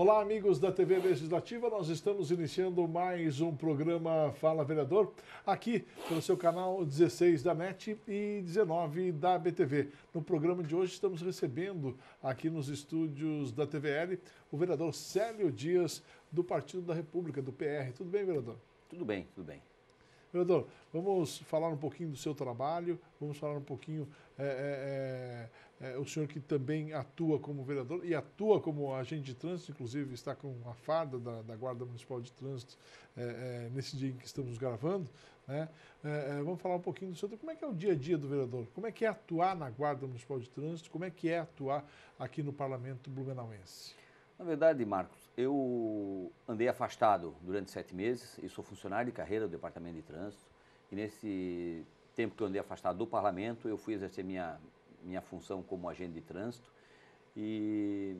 Olá, amigos da TV Legislativa. Nós estamos iniciando mais um programa Fala Vereador aqui pelo seu canal 16 da NET e 19 da BTV. No programa de hoje, estamos recebendo aqui nos estúdios da TVL o vereador Célio Dias, do Partido da República, do PR. Tudo bem, vereador? Tudo bem, tudo bem. Vereador, vamos falar um pouquinho do seu trabalho, vamos falar um pouquinho. É, é, é, é, o senhor que também atua como vereador e atua como agente de trânsito, inclusive está com a farda da, da Guarda Municipal de Trânsito é, é, nesse dia em que estamos gravando. Né? vamos falar um pouquinho do senhor. Como é que é o dia a dia do vereador? Como é que é atuar na Guarda Municipal de Trânsito? Como é que é atuar aqui no Parlamento Blumenauense? Na verdade, Marcos, eu andei afastado durante sete meses. e sou funcionário de carreira do Departamento de Trânsito. E nesse tempo que eu andei afastado do Parlamento, eu fui exercer minha, minha função como agente de trânsito. E,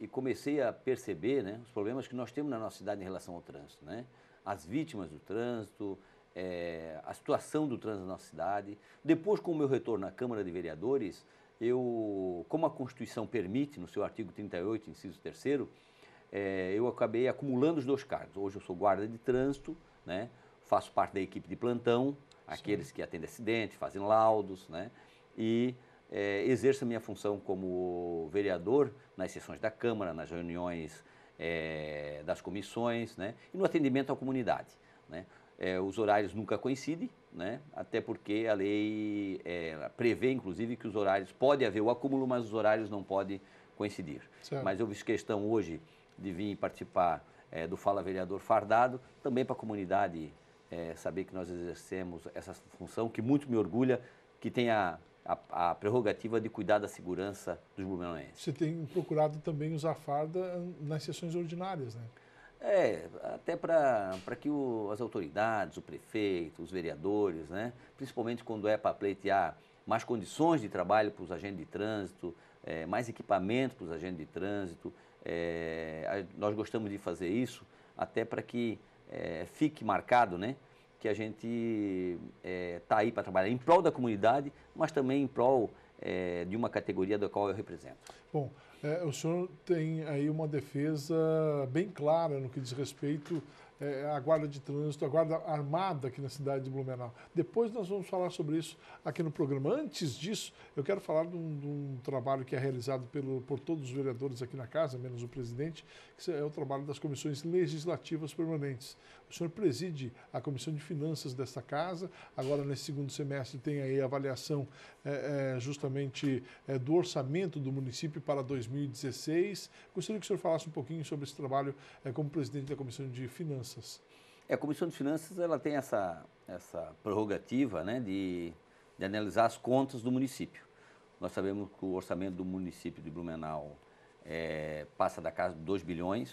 e comecei a perceber né, os problemas que nós temos na nossa cidade em relação ao trânsito. Né? As vítimas do trânsito, é, a situação do trânsito na nossa cidade. Depois, com o meu retorno à Câmara de Vereadores, eu, como a Constituição permite, no seu artigo 38, inciso 3 é, eu acabei acumulando os dois cargos. Hoje eu sou guarda de trânsito, né? faço parte da equipe de plantão, aqueles que atendem acidentes, fazem laudos, né? e é, exerço a minha função como vereador nas sessões da Câmara, nas reuniões é, das comissões né? e no atendimento à comunidade. Né? É, os horários nunca coincidem, né? até porque a lei é, prevê, inclusive, que os horários, pode haver o acúmulo, mas os horários não podem coincidir. Certo. Mas eu fiz questão hoje de vir participar é, do Fala Vereador Fardado, também para a comunidade é, saber que nós exercemos essa função, que muito me orgulha, que tem a, a, a prerrogativa de cuidar da segurança dos blumenauenses. Você tem procurado também usar farda hum, nas sessões ordinárias, né? É, até para que o, as autoridades, o prefeito, os vereadores, né, principalmente quando é para pleitear mais condições de trabalho para os agentes de trânsito, é, mais equipamento para os agentes de trânsito. É, nós gostamos de fazer isso até para que é, fique marcado né, que a gente está é, aí para trabalhar em prol da comunidade, mas também em prol é, de uma categoria da qual eu represento. Bom, é, o senhor tem aí uma defesa bem clara no que diz respeito é, a Guarda de Trânsito, a Guarda Armada aqui na cidade de Blumenau. Depois nós vamos falar sobre isso aqui no programa. Antes disso, eu quero falar de um, de um trabalho que é realizado pelo, por todos os vereadores aqui na casa, menos o presidente, que é o trabalho das comissões legislativas permanentes. O senhor preside a Comissão de Finanças desta casa. Agora, nesse segundo semestre, tem aí a avaliação é, é, justamente é, do orçamento do município para 2016. Gostaria que o senhor falasse um pouquinho sobre esse trabalho é, como presidente da Comissão de Finanças Finanças? É, a Comissão de Finanças ela tem essa, essa prerrogativa né, de, de analisar as contas do município. Nós sabemos que o orçamento do município de Blumenau é, passa da casa de 2 bilhões.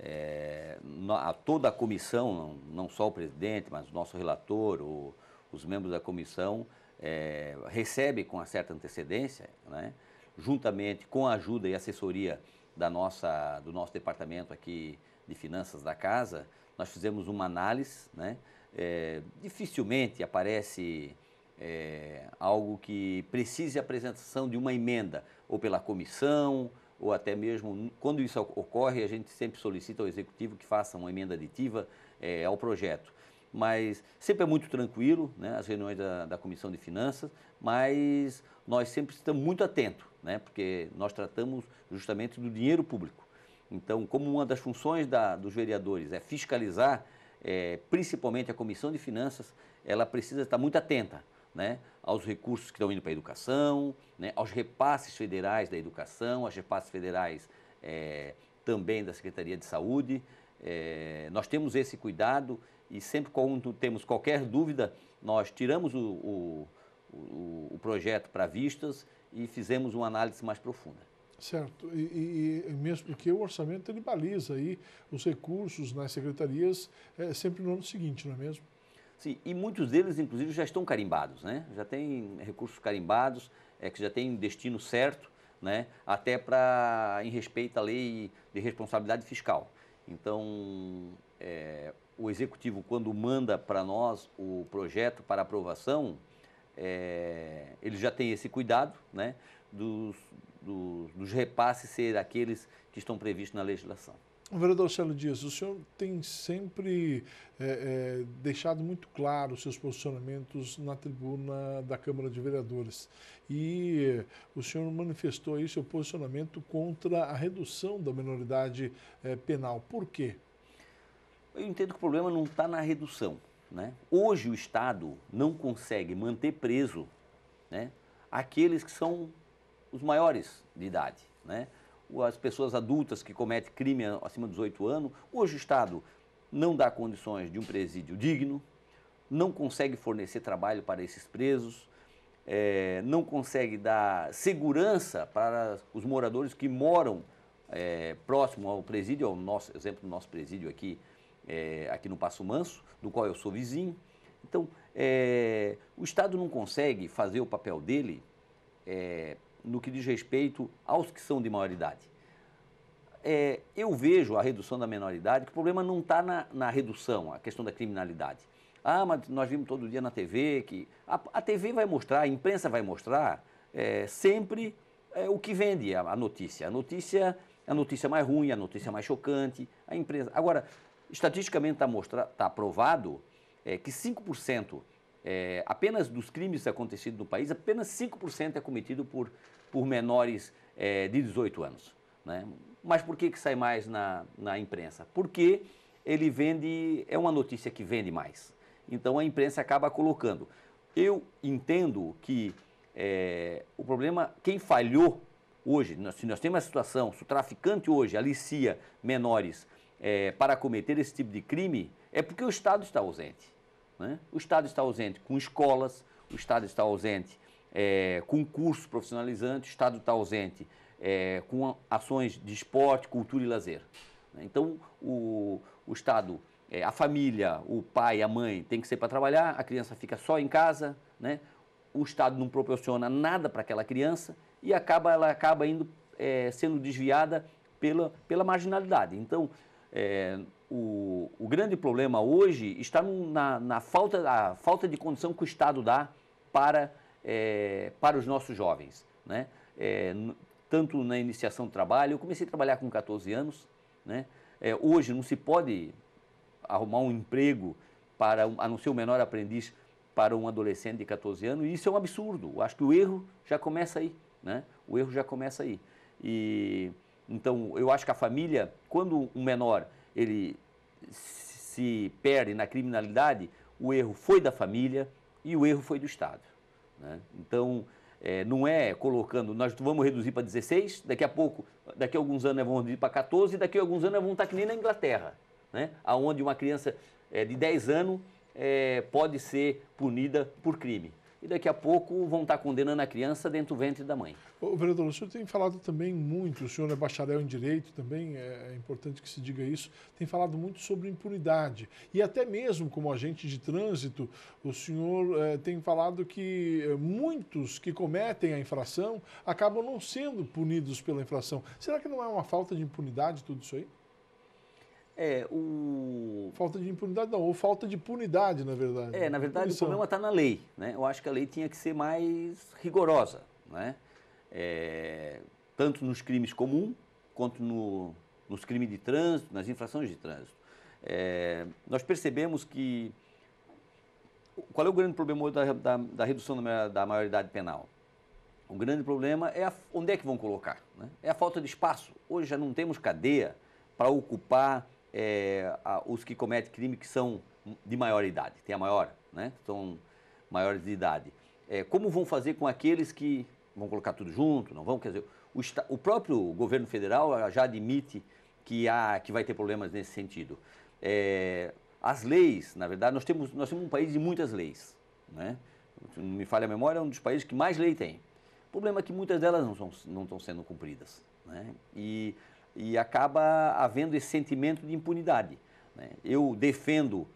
É, a toda a comissão, não, só o presidente, mas o nosso relator, o, os membros da comissão, é, recebe com uma certa antecedência, né, juntamente com a ajuda e assessoria da nossa, do nosso departamento aqui de finanças da casa, nós fizemos uma análise, né? É, dificilmente aparece é, algo que precise a apresentação de uma emenda, ou pela comissão, ou até mesmo quando isso ocorre, a gente sempre solicita ao executivo que faça uma emenda aditiva é, ao projeto. Mas sempre é muito tranquilo, né, as reuniões da, da Comissão de Finanças, mas nós sempre estamos muito atentos, né, porque nós tratamos justamente do dinheiro público. Então, como uma das funções da, dos vereadores é fiscalizar, é, principalmente a Comissão de Finanças, ela precisa estar muito atenta né, aos recursos que estão indo para a educação, né, aos repasses federais da educação, aos repasses federais é, também da Secretaria de Saúde. É, nós temos esse cuidado e sempre quando temos qualquer dúvida, nós tiramos o, o, o, o projeto para vistas e fizemos uma análise mais profunda. Certo, e, e, é mesmo porque o orçamento ele baliza aí os recursos nas secretarias é, sempre no ano seguinte, não é mesmo? Sim, e muitos deles, inclusive, já estão carimbados, né? Já tem recursos carimbados, é, que já tem destino certo, né? Até para, em respeito à lei de responsabilidade fiscal. Então, é, o executivo, quando manda para nós o projeto para aprovação, é, ele já tem esse cuidado, né? Dos, dos repasses ser aqueles que estão previstos na legislação. Vereador Celso Dias, o senhor tem sempre é, é, deixado muito claro os seus posicionamentos na tribuna da Câmara de Vereadores. E o senhor manifestou aí seu posicionamento contra a redução da minoridade é, penal. Por quê? Eu entendo que o problema não está na redução. Né? Hoje o Estado não consegue manter preso né, aqueles que são os maiores de idade, né? as pessoas adultas que cometem crime acima dos 18 anos. Hoje o Estado não dá condições de um presídio digno, não consegue fornecer trabalho para esses presos, é, não consegue dar segurança para os moradores que moram é, próximo ao presídio, ao nosso exemplo do nosso presídio aqui, é, aqui no Passo Manso, do qual eu sou vizinho. Então, é, o Estado não consegue fazer o papel dele é, no que diz respeito aos que são de maioridade. É, eu vejo a redução da menoridade, que o problema não está na, na, redução, a questão da criminalidade. Ah, mas nós vimos todo dia na TV que. A, a TV vai mostrar, a imprensa vai mostrar é, sempre é, o que vende a, a, notícia. A notícia a notícia mais ruim, a notícia mais chocante, a imprensa. Agora, estatisticamente está tá aprovado tá é, que 5% é, apenas dos crimes acontecidos no país, apenas 5% é cometido por, por menores é, de 18 anos. Né? Mas por que, que sai mais na, na imprensa? Porque ele vende, é uma notícia que vende mais. Então a imprensa acaba colocando. Eu entendo que é, o problema, quem falhou hoje, se nós temos uma situação, se o traficante hoje alicia menores é, para cometer esse tipo de crime, é porque o Estado está ausente. Né? O Estado está ausente com escolas, o Estado está ausente é, com cursos profissionalizantes, o Estado está ausente é, com ações de esporte, cultura e lazer. Né? Então, o, o Estado, é, a família, o pai, a mãe tem que ser para trabalhar, a criança fica só em casa, né? o Estado não proporciona nada para aquela criança e acaba, ela acaba indo é, sendo desviada pela, pela marginalidade. Então, é, o, o, grande problema hoje está na, na falta, a falta de condição que o Estado dá para, é, para os nossos jovens. Né? É, tanto na iniciação do trabalho, eu comecei a trabalhar com 14 anos. Né? É, hoje não se pode arrumar um emprego, para a não ser o menor aprendiz, para um adolescente de 14 anos, e isso é um absurdo. Eu acho que o erro já começa aí. Né? O erro já começa aí. E então, eu acho que a família, quando um menor ele se perde na criminalidade, o erro foi da família e o erro foi do Estado. Né? Então, é, não é colocando, nós vamos reduzir para 16, daqui a pouco, daqui a alguns anos nós vamos reduzir para 14, daqui a alguns anos nós vamos estar que nem na Inglaterra, né? onde uma criança é, de 10 anos é, pode ser punida por crime e daqui a pouco vão estar condenando a criança dentro do ventre da mãe. O vereador, o senhor tem falado também muito, o senhor é bacharel em direito também, é, é importante que se diga isso, tem falado muito sobre impunidade. E até mesmo como agente de trânsito, o senhor é, tem falado que é, muitos que cometem a infração acabam não sendo punidos pela infração. Será que não é uma falta de impunidade tudo isso aí? É, o... Falta de impunidade não, ou falta de punidade, na verdade. É, na verdade Punição. o problema está na lei. Né? Eu acho que a lei tinha que ser mais rigorosa, né? É, tanto nos crimes comuns quanto no, nos crimes de trânsito, nas infrações de trânsito. É, nós percebemos que... Qual é o grande problema da, da, da redução da, da maioridade penal? O grande problema é a, onde é que vão colocar. Né? É a falta de espaço. Hoje já não temos cadeia para ocupar é, a, os que cometem crime que são de maior idade, tem a maior, né? São maiores de idade. É, como vão fazer com aqueles que vão colocar tudo junto, não vão? Quer dizer, o, o próprio governo federal já admite que, há, que vai ter problemas nesse sentido. É, as leis, na verdade, nós temos, nós temos um país de muitas leis, né? Não me falha a memória, é um dos países que mais lei tem. O problema é que muitas delas não, são, não estão sendo cumpridas. Né? E e acaba havendo esse sentimento de impunidade. Né? Eu defendo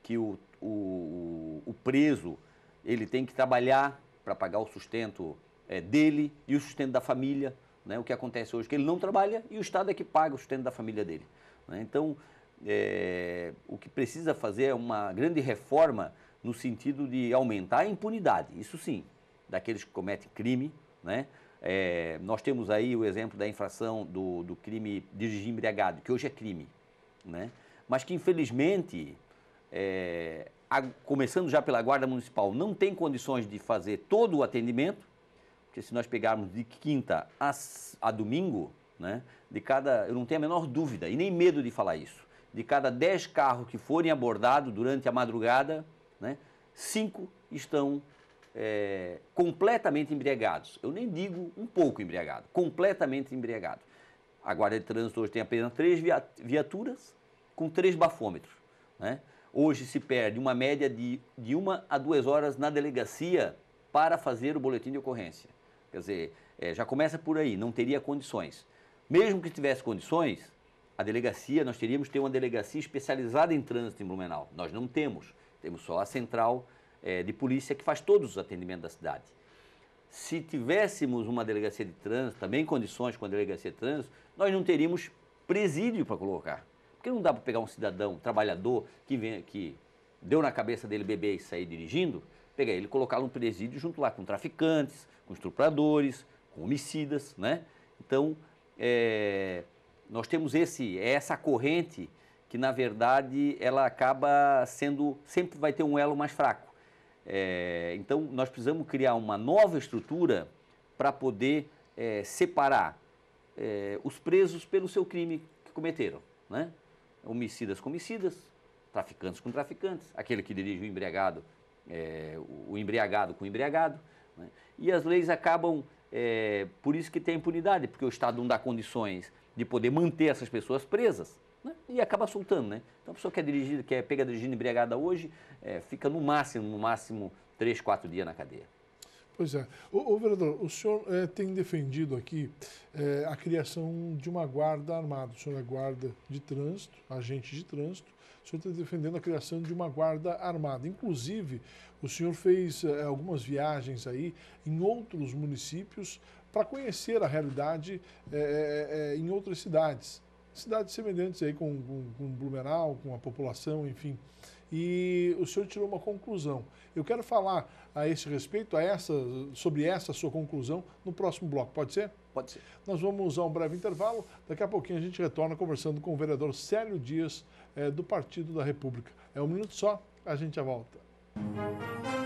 que o, o, o, preso ele tem que trabalhar para pagar o sustento é, dele e o sustento da família. Né? O que acontece hoje é que ele não trabalha e o Estado é que paga o sustento da família dele. Né? Então, é, o que precisa fazer é uma grande reforma no sentido de aumentar a impunidade, isso sim, daqueles que cometem crime, né? É, nós temos aí o exemplo da infração do, do crime dirigir embriagado, que hoje é crime, né? mas que infelizmente, é, a, começando já pela Guarda Municipal, não tem condições de fazer todo o atendimento, porque se nós pegarmos de quinta a, a domingo, né, de cada, eu não tenho a menor dúvida e nem medo de falar isso, de cada 10 carros que forem abordados durante a madrugada, né, cinco estão é, completamente embriagados. Eu nem digo um pouco embriagado, completamente embriagado. A Guarda de Trânsito hoje tem apenas três viaturas com três bafômetros. Né? Hoje se perde uma média de, de uma a duas horas na delegacia para fazer o boletim de ocorrência. Quer dizer, é, já começa por aí, não teria condições. Mesmo que tivesse condições, a delegacia, nós teríamos que ter uma delegacia especializada em trânsito em Blumenau. Nós não temos, temos só a central é, de polícia que faz todos os atendimentos da cidade. Se tivéssemos uma delegacia de trânsito, também condições com a delegacia de trânsito, nós não teríamos presídio para colocar. Porque não dá para pegar um cidadão, trabalhador, que, vem, que deu na cabeça dele beber e sair dirigindo, pegar ele e colocar lo no presídio junto lá com traficantes, com estupradores, com homicidas, né? Então, é, nós temos esse, é essa corrente que, na verdade, ela acaba sendo, sempre vai ter um elo mais fraco. É, então, nós precisamos criar uma nova estrutura para poder é, separar é, os presos pelo seu crime que cometeram. Né? Homicidas com homicidas, traficantes com traficantes, aquele que dirige o embriagado, é, o embriagado com o embriagado. Né? E as leis acabam, é, por isso que tem impunidade, porque o Estado não dá condições de poder manter essas pessoas presas e acaba soltando, né? Então a pessoa é dirigida, que é pega dirigindo embriagada hoje, é, fica no máximo, no máximo, três, quatro dias na cadeia. Pois é. Ô, vereador, o senhor é, tem defendido aqui é, a criação de uma guarda armada. O senhor é guarda de trânsito, agente de trânsito. O senhor está defendendo a criação de uma guarda armada. Inclusive, o senhor fez é, algumas viagens aí em outros municípios para conhecer a realidade é, é, em outras cidades cidades semelhantes aí com, com, com Blumenau, com a população, enfim. E o senhor tirou uma conclusão. Eu quero falar a esse respeito, a essa, sobre essa sua conclusão, no próximo bloco, pode ser? Pode ser. Nós vamos a um breve intervalo, daqui a pouquinho a gente retorna conversando com o vereador Célio Dias, é, do Partido da República. É um minuto só, a gente já volta. Música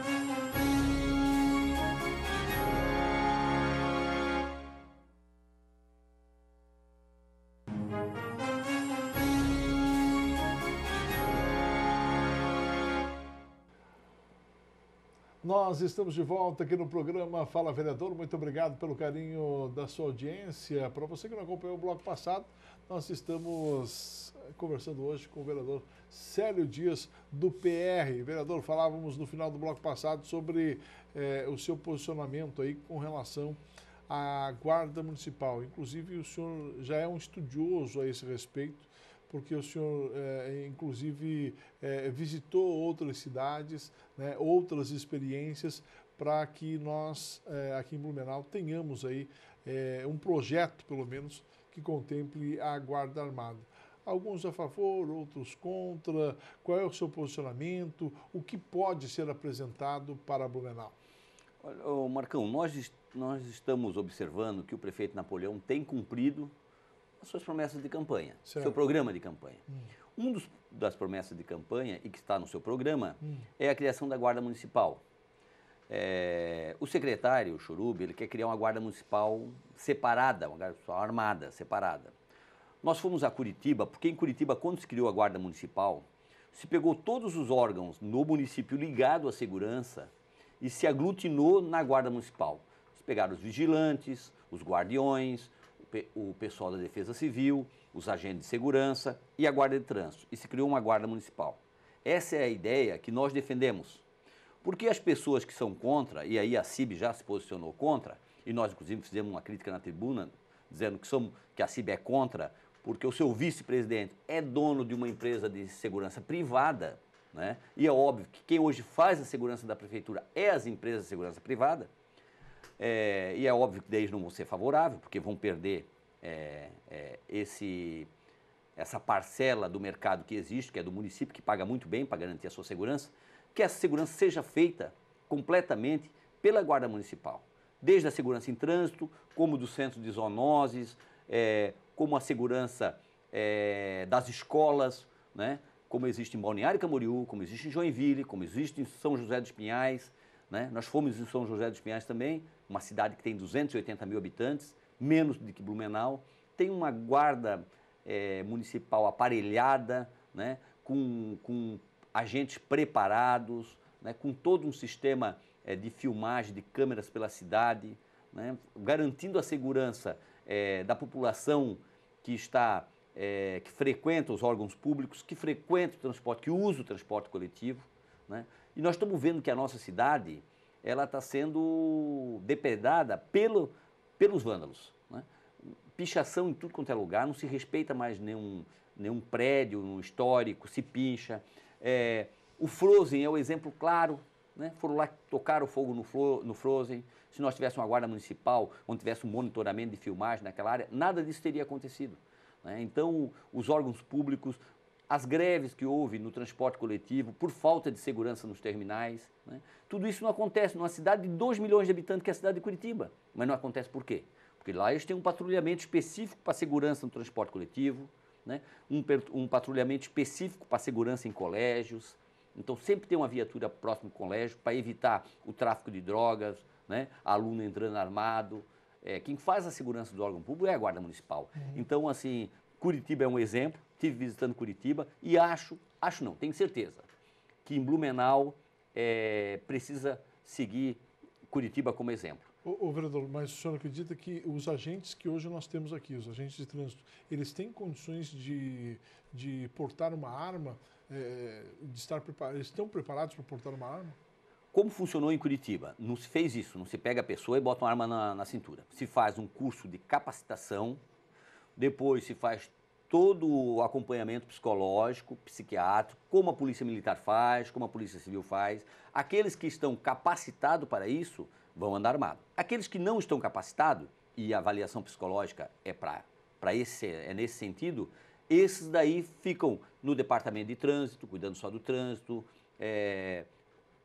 nós estamos de volta aqui no programa Fala Vereador. Muito obrigado pelo carinho da sua audiência. Para você que não acompanhou o bloco passado, nós estamos conversando hoje com o vereador Célio Dias, do PR. Vereador, falávamos no final do bloco passado sobre eh, o seu posicionamento aí com relação à Guarda Municipal. Inclusive, o senhor já é um estudioso a esse respeito porque o senhor, é, inclusive, é, visitou outras cidades, né, outras experiências, para que nós, é, aqui em Blumenau, tenhamos aí um projeto, pelo menos, que contemple a Guarda Armada. Alguns a favor, outros contra. Qual é o seu posicionamento? O que pode ser apresentado para Blumenau? Olha, Marcão, nós, nós estamos observando que o prefeito Napoleão tem cumprido as suas promessas de campanha, certo. seu programa de campanha. Hum. Um dos, das promessas de campanha e que está no seu programa hum. é a criação da Guarda Municipal. É, o secretário o Churub ele quer criar uma guarda municipal separada, uma guarda municipal armada, separada. Nós fomos a Curitiba, porque em Curitiba, quando se criou a guarda municipal, se pegou todos os órgãos no município ligado à segurança e se aglutinou na guarda municipal. Se pegaram os vigilantes, os guardiões, o pessoal da Defesa Civil, os agentes de segurança e a Guarda de Trânsito. E se criou uma Guarda Municipal. Essa é a ideia que nós defendemos. Porque as pessoas que são contra, e aí a CIB já se posicionou contra, e nós inclusive fizemos uma crítica na tribuna dizendo que, somos, que a CIB é contra, porque o seu vice-presidente é dono de uma empresa de segurança privada, né? e é óbvio que quem hoje faz a segurança da prefeitura é as empresas de segurança privada, é, e é óbvio que eles não vão ser favoráveis, porque vão perder é, é, esse, essa parcela do mercado que existe, que é do município, que paga muito bem para garantir a sua segurança, que essa segurança seja feita completamente pela Guarda Municipal. Desde a segurança em trânsito, como do centro de zoonoses, é, como a segurança é, das escolas, né? como existe em Balneário Camboriú, como existe em Joinville, como existe em São José dos Pinhais. Né? Nós fomos em São José dos Pinhais também, uma cidade que tem 280 mil habitantes, menos do que Blumenau, tem uma guarda é, municipal aparelhada, né, com, com agentes preparados, né, com todo um sistema é, de filmagem de câmeras pela cidade, né, garantindo a segurança é, da população que está é, que frequenta os órgãos públicos, que frequenta o transporte, que usa o transporte coletivo. Né? E nós estamos vendo que a nossa cidade, ela está sendo depredada pelo, pelos vândalos. Né? Pichação em tudo quanto é lugar, não se respeita mais nenhum, nenhum prédio, um histórico, se pincha. É, o Frozen é o exemplo claro. Né? Foram lá tocar o fogo no, Flo, no Frozen. Se nós tivéssemos uma guarda municipal, onde tivesse um monitoramento de filmagem naquela área, nada disso teria acontecido. Né? Então, os órgãos públicos, as greves que houve no transporte coletivo por falta de segurança nos terminais. Né? Tudo isso não acontece numa cidade de 2 milhões de habitantes, que é a cidade de Curitiba. Mas não acontece por quê? Porque lá eles têm um patrulhamento específico para segurança no transporte coletivo, né? um, um patrulhamento específico para segurança em colégios. Então sempre tem uma viatura próximo ao colégio para evitar o tráfico de drogas, né? aluno entrando armado. É, quem faz a segurança do órgão público é a Guarda Municipal. Uhum. Então, assim, Curitiba é um exemplo tive visitando Curitiba e acho, acho não, tenho certeza, que em Blumenau é, precisa seguir Curitiba como exemplo. Ô, vereador, mas o senhor acredita que os agentes que hoje nós temos aqui, os agentes de trânsito, eles têm condições de, de portar uma arma, é, de estar preparados, eles estão preparados para portar uma arma? Como funcionou em Curitiba? Não se fez isso, não se pega a pessoa e bota uma arma na, na cintura. Se faz um curso de capacitação, depois se faz todo o acompanhamento psicológico, psiquiátrico, como a Polícia Militar faz, como a Polícia Civil faz. Aqueles que estão capacitados para isso vão andar armado. Aqueles que não estão capacitados, e a avaliação psicológica é para esse é nesse sentido, esses daí ficam no departamento de trânsito, cuidando só do trânsito. É,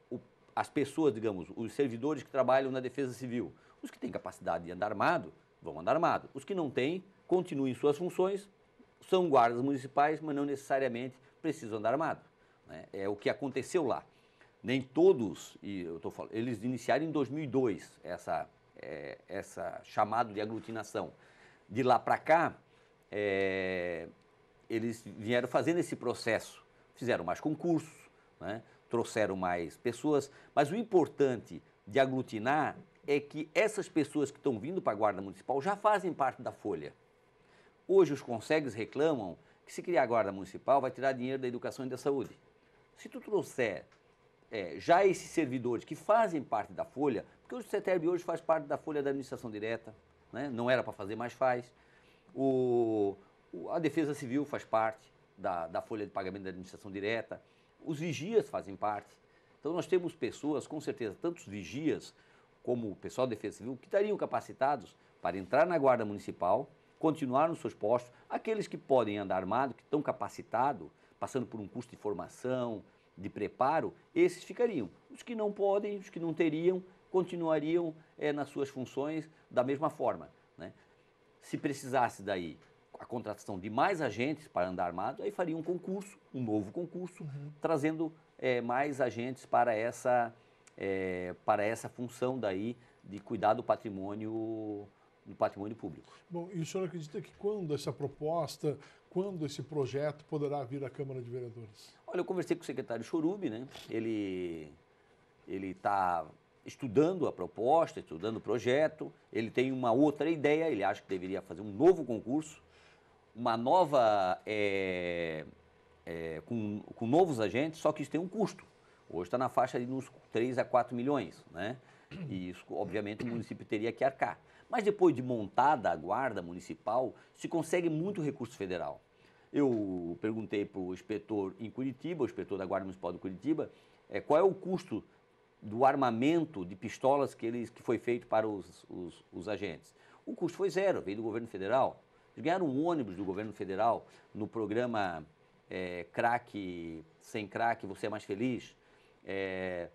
o, as pessoas, digamos, os servidores que trabalham na defesa civil, os que têm capacidade de andar armado, vão andar armado. Os que não têm, continuem suas funções, são guardas municipais, mas não necessariamente precisam andar armado. Né? É o que aconteceu lá. Nem todos, e eu estou falando, eles iniciaram em 2002 essa, é, essa chamado de aglutinação. De lá para cá, é, eles vieram fazendo esse processo, fizeram mais concursos, né? trouxeram mais pessoas, mas o importante de aglutinar é que essas pessoas que estão vindo para a Guarda Municipal já fazem parte da folha. Hoje os conselhos reclamam que se criar a guarda municipal vai tirar dinheiro da educação e da saúde. Se tu trouxer é, já esses servidores que fazem parte da folha, porque o CETERB hoje faz parte da folha da administração direta, né? não era para fazer, mas faz. O, a Defesa Civil faz parte da, da folha de pagamento da administração direta. Os vigias fazem parte. Então nós temos pessoas, com certeza, tantos vigias como o pessoal da Defesa Civil, que estariam capacitados para entrar na Guarda Municipal continuar nos seus postos. Aqueles que podem andar armado, que estão capacitados, passando por um curso de formação, de preparo, esses ficariam. Os que não podem, os que não teriam, continuariam é, nas suas funções da mesma forma. Né? Se precisasse daí a contratação de mais agentes para andar armado, aí faria um concurso, um novo concurso, uhum. trazendo é, mais agentes para essa, é, para essa função daí de cuidar do patrimônio do patrimônio público. Bom, e o senhor acredita que quando essa proposta, quando esse projeto poderá vir à Câmara de Vereadores? Olha, eu conversei com o secretário Chorube, né? Ele ele está estudando a proposta, estudando o projeto. Ele tem uma outra ideia. Ele acha que deveria fazer um novo concurso, uma nova é, é, com, com novos agentes. Só que isso tem um custo. Hoje está na faixa de uns 3 a 4 milhões, né? E isso, obviamente, o município teria que arcar. Mas depois de montada a guarda municipal, se consegue muito recurso federal. Eu perguntei para o inspetor em Curitiba, o inspetor da Guarda Municipal de Curitiba, é, qual é o custo do armamento de pistolas que, eles, que foi feito para os, os, os agentes. O custo foi zero, veio do governo federal. Eles ganharam um ônibus do governo federal no programa é, Crack, Sem Crack, Você é Mais Feliz. É,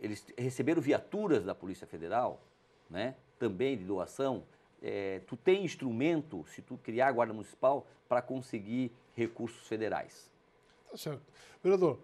eles receberam viaturas da Polícia Federal, né, também de doação. É, tu tem instrumento, se tu criar a Guarda Municipal, para conseguir recursos federais. Tá certo. Vereador,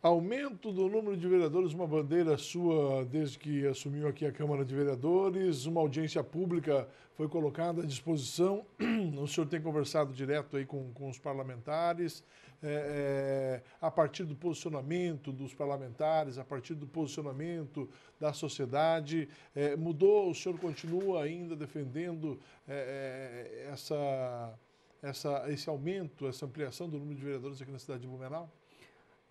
Aumento do número de vereadores, uma bandeira sua desde que assumiu aqui a Câmara de Vereadores, uma audiência pública foi colocada à disposição. O senhor tem conversado direto aí com, com os parlamentares, é, é, a partir do posicionamento dos parlamentares, a partir do posicionamento da sociedade. É, mudou, o senhor continua ainda defendendo é, é, essa, essa, esse aumento, essa ampliação do número de vereadores aqui na cidade de Blumenau?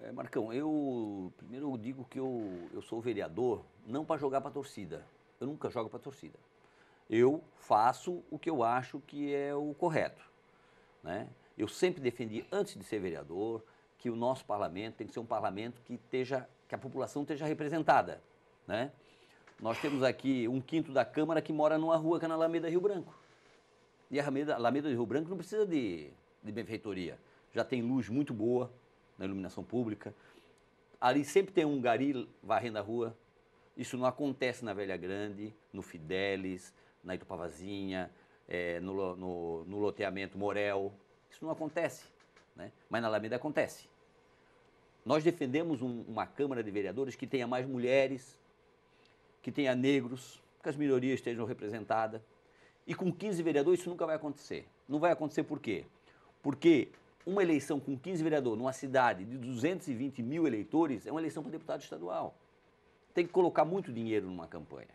É, Marcão, eu primeiro eu digo que eu, eu sou vereador não para jogar para a torcida. Eu nunca jogo para a torcida. Eu faço o que eu acho que é o correto. Né? Eu sempre defendi, antes de ser vereador, que o nosso parlamento tem que ser um parlamento que, esteja, que a população esteja representada. Né? Nós temos aqui um quinto da Câmara que mora numa rua que é na Alameda Rio Branco. E a Alameda, Alameda Rio Branco não precisa de, de benfeitoria. Já tem luz muito boa, na iluminação pública. Ali sempre tem um gari varrendo a rua. Isso não acontece na Velha Grande, no Fidelis, na Itupavazinha, é, no, no, no, loteamento Morel. Isso não acontece, né? mas na Alameda acontece. Nós defendemos um, uma Câmara de Vereadores que tenha mais mulheres, que tenha negros, que as minorias estejam representadas. E com 15 vereadores isso nunca vai acontecer. Não vai acontecer por quê? Porque uma eleição com 15 vereadores numa cidade de 220 mil eleitores é uma eleição para deputado estadual. Tem que colocar muito dinheiro numa campanha.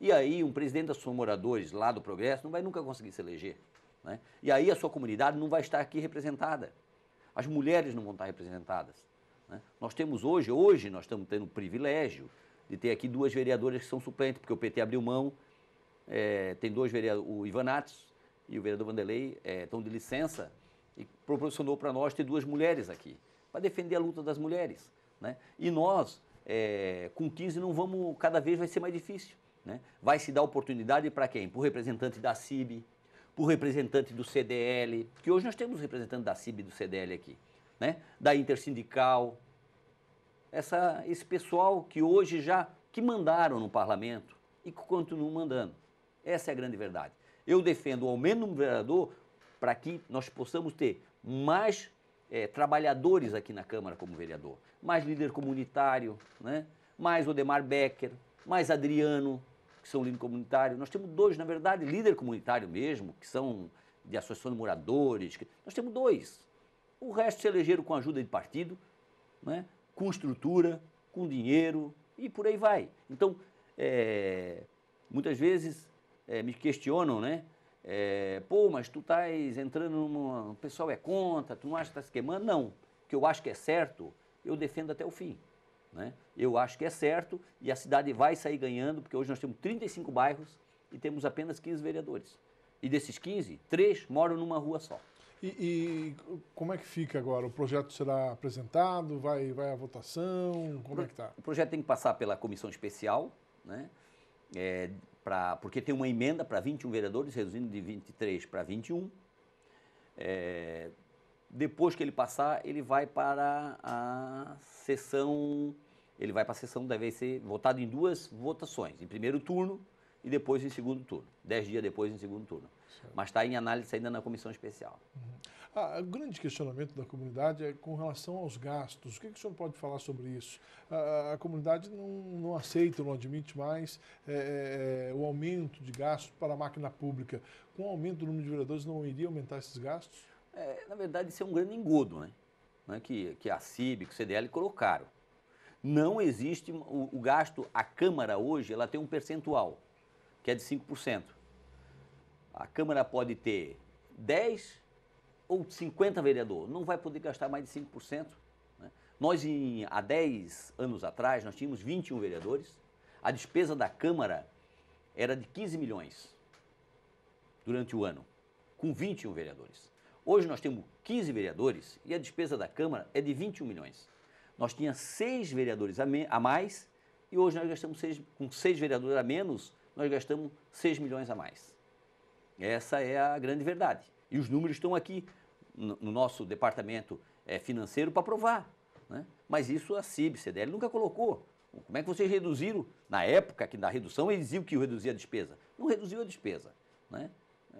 E aí, um presidente da sua Moradores lá do Progresso não vai nunca conseguir se eleger. Né? E aí, a sua comunidade não vai estar aqui representada. As mulheres não vão estar representadas. Né? Nós temos hoje, hoje, nós estamos tendo o privilégio de ter aqui duas vereadoras que são suplentes, porque o PT abriu mão. É, tem dois vereadores, o Atos e o vereador Vanderlei é, estão de licença e proporcionou para nós ter duas mulheres aqui, para defender a luta das mulheres. Né? E nós, é, com 15, não vamos, cada vez vai ser mais difícil. Né? Vai se dar oportunidade para quem? Para o representante da CIB, para o representante do CDL, que hoje nós temos representante da CIB e do CDL aqui, né? da Intersindical, essa, esse pessoal que hoje já, que mandaram no parlamento e que continuam mandando. Essa é a grande verdade. Eu defendo o aumento do vereador para que nós possamos ter mais é, trabalhadores aqui na Câmara como vereador, mais líder comunitário, né? mais Odemar Becker, mais Adriano, que são líder comunitário. Nós temos dois, na verdade, líder comunitário mesmo, que são de associação de moradores. Que... Nós temos dois. O resto se elegeram com ajuda de partido, né? com estrutura, com dinheiro e por aí vai. Então, é... muitas vezes é, me questionam, né? É, Pô, mas tu estás entrando numa. O pessoal é contra, tu não acha que está se queimando? Não. O que eu acho que é certo, eu defendo até o fim. Né? Eu acho que é certo e a cidade vai sair ganhando, porque hoje nós temos 35 bairros e temos apenas 15 vereadores. E desses 15, três moram numa rua só. E, e, como é que fica agora? O projeto será apresentado? Vai, vai à votação? Como é Pro, é que está? O projeto tem que passar pela comissão especial, né? É, porque tem uma emenda para 21 vereadores, reduzindo de 23 para 21. É, depois que ele passar, ele vai para a sessão, ele vai para a sessão, deve ser votado em duas votações, em primeiro turno e depois em segundo turno, dez dias depois em segundo turno. Mas está em análise ainda na comissão especial. Uhum. Ah, o grande questionamento da comunidade é com relação aos gastos. O que, que o senhor pode falar sobre isso? Ah, a comunidade não, não, aceita, não admite mais é, é, é, o aumento de gastos para a máquina pública. Com o aumento do número de vereadores, não iria aumentar esses gastos? É, na verdade, isso é um grande engodo, né? né? Que, que a CIB, que o CDL colocaram. Não existe o, o gasto, a Câmara hoje, ela tem um percentual, que é de 5%. A Câmara pode ter 10, ou 50 vereador, não vai poder gastar mais de 5%. Né? Nós, em, há 10 anos atrás, nós tínhamos 21 vereadores, a despesa da Câmara era de 15 milhões durante o ano, com 21 vereadores. Hoje nós temos 15 vereadores e a despesa da Câmara é de 21 milhões. Nós tínhamos 6 vereadores a, a mais e hoje nós gastamos seis, com 6 vereadores a menos, nós gastamos 6 milhões a mais. Essa é a grande verdade. E os números estão aqui no nosso departamento é, financeiro para provar. Né? Mas isso a CIB, CDL nunca colocou. Como é que vocês reduziram? Na época que na redução eles diziam que reduzia a despesa. Não reduziu a despesa. Né?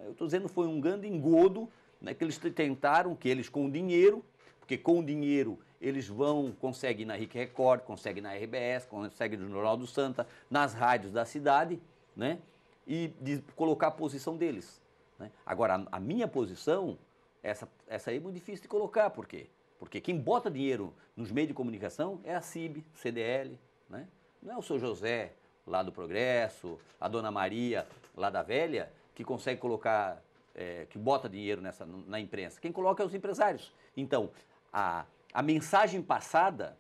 Eu estou dizendo foi um grande engodo né, que eles tentaram, que eles com o dinheiro, porque com o dinheiro eles vão, conseguem na RIC Record, conseguem na RBS, conseguem no Jornal do Santa, nas rádios da cidade, né? E de colocar a posição deles. Né? Agora, a minha posição essa, essa aí é muito difícil de colocar, por quê? Porque quem bota dinheiro nos meios de comunicação é a CIB, CDL, né? Não é o seu José lá do Progresso, a Dona Maria lá da Velha, que consegue colocar, é, que bota dinheiro nessa, na imprensa. Quem coloca é os empresários. Então, a, a mensagem passada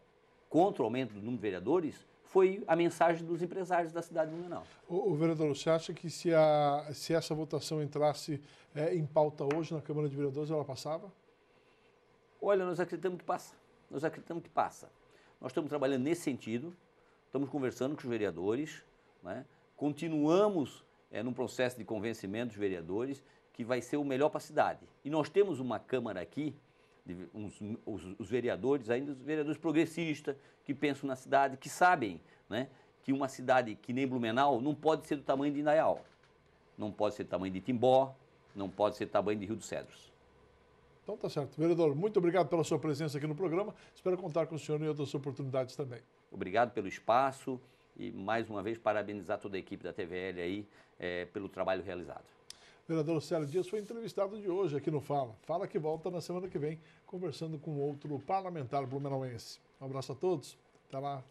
contra o aumento do número de vereadores foi a mensagem dos empresários da cidade de Blumenau. O, o vereador, você acha que se, a, se essa votação entrasse é, em pauta hoje na Câmara de Vereadores, ela passava? Olha, nós acreditamos que passa. Nós acreditamos que passa. Nós estamos trabalhando nesse sentido, estamos conversando com os vereadores, né? continuamos é, num processo de convencimento dos vereadores que vai ser o melhor para a cidade. E nós temos uma Câmara aqui de uns, os, os, vereadores, ainda os vereadores progressistas, que pensam na cidade, que sabem né, que uma cidade que nem Blumenau não pode ser do tamanho de Indaial, não pode ser do tamanho de Timbó, não pode ser do tamanho de Rio dos Cedros. Então tá certo. Vereador, muito obrigado pela sua presença aqui no programa. Espero contar com o senhor em outras oportunidades também. Obrigado pelo espaço e, mais uma vez, parabenizar toda a equipe da TVL aí é, pelo trabalho realizado vereador Célio Dias foi entrevistado de hoje aqui no Fala. Fala que volta na semana que vem, conversando com outro parlamentar blumenauense. Um abraço a todos. Até lá.